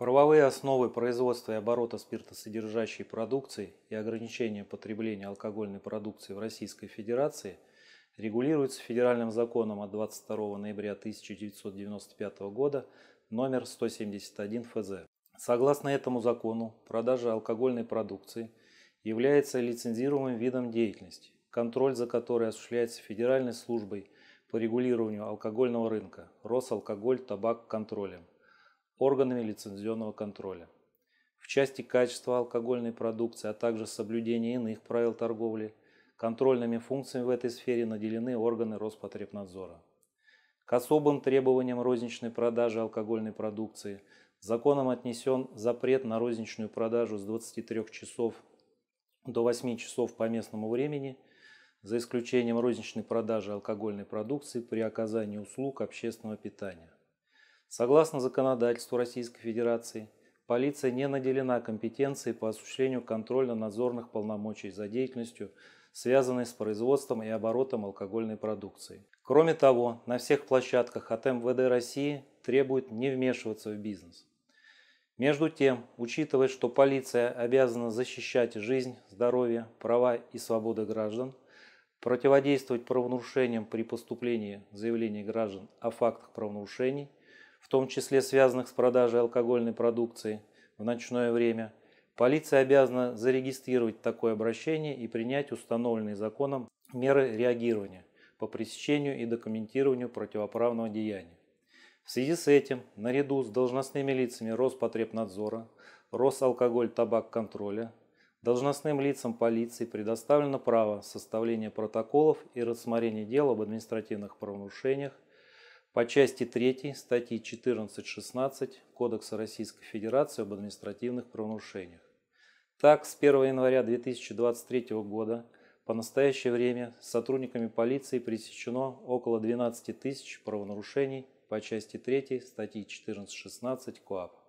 Правовые основы производства и оборота спиртосодержащей продукции и ограничения потребления алкогольной продукции в Российской Федерации регулируются Федеральным законом от 22 ноября 1995 года номер 171 ФЗ. Согласно этому закону, продажа алкогольной продукции является лицензируемым видом деятельности, контроль за которой осуществляется Федеральной службой по регулированию алкогольного рынка Росалкоголь, табак, контролем органами лицензионного контроля. В части качества алкогольной продукции, а также соблюдения иных правил торговли, контрольными функциями в этой сфере наделены органы Роспотребнадзора. К особым требованиям розничной продажи алкогольной продукции законом отнесен запрет на розничную продажу с 23 часов до 8 часов по местному времени, за исключением розничной продажи алкогольной продукции при оказании услуг общественного питания. Согласно законодательству Российской Федерации, полиция не наделена компетенцией по осуществлению контрольно-надзорных полномочий за деятельностью, связанной с производством и оборотом алкогольной продукции. Кроме того, на всех площадках от МВД России требуют не вмешиваться в бизнес. Между тем, учитывая, что полиция обязана защищать жизнь, здоровье, права и свободы граждан, противодействовать правонарушениям при поступлении заявлений граждан о фактах правонарушений – в том числе связанных с продажей алкогольной продукции в ночное время, полиция обязана зарегистрировать такое обращение и принять установленные законом меры реагирования по пресечению и документированию противоправного деяния. В связи с этим, наряду с должностными лицами Роспотребнадзора, Росалкоголь, Табак, Контроля, должностным лицам полиции предоставлено право составления протоколов и рассмотрения дел об административных правонарушениях по части 3 статьи 14.16 Кодекса Российской Федерации об административных правонарушениях. Так, с 1 января 2023 года по настоящее время сотрудниками полиции пресечено около 12 тысяч правонарушений по части 3 статьи 14.16 КОАП.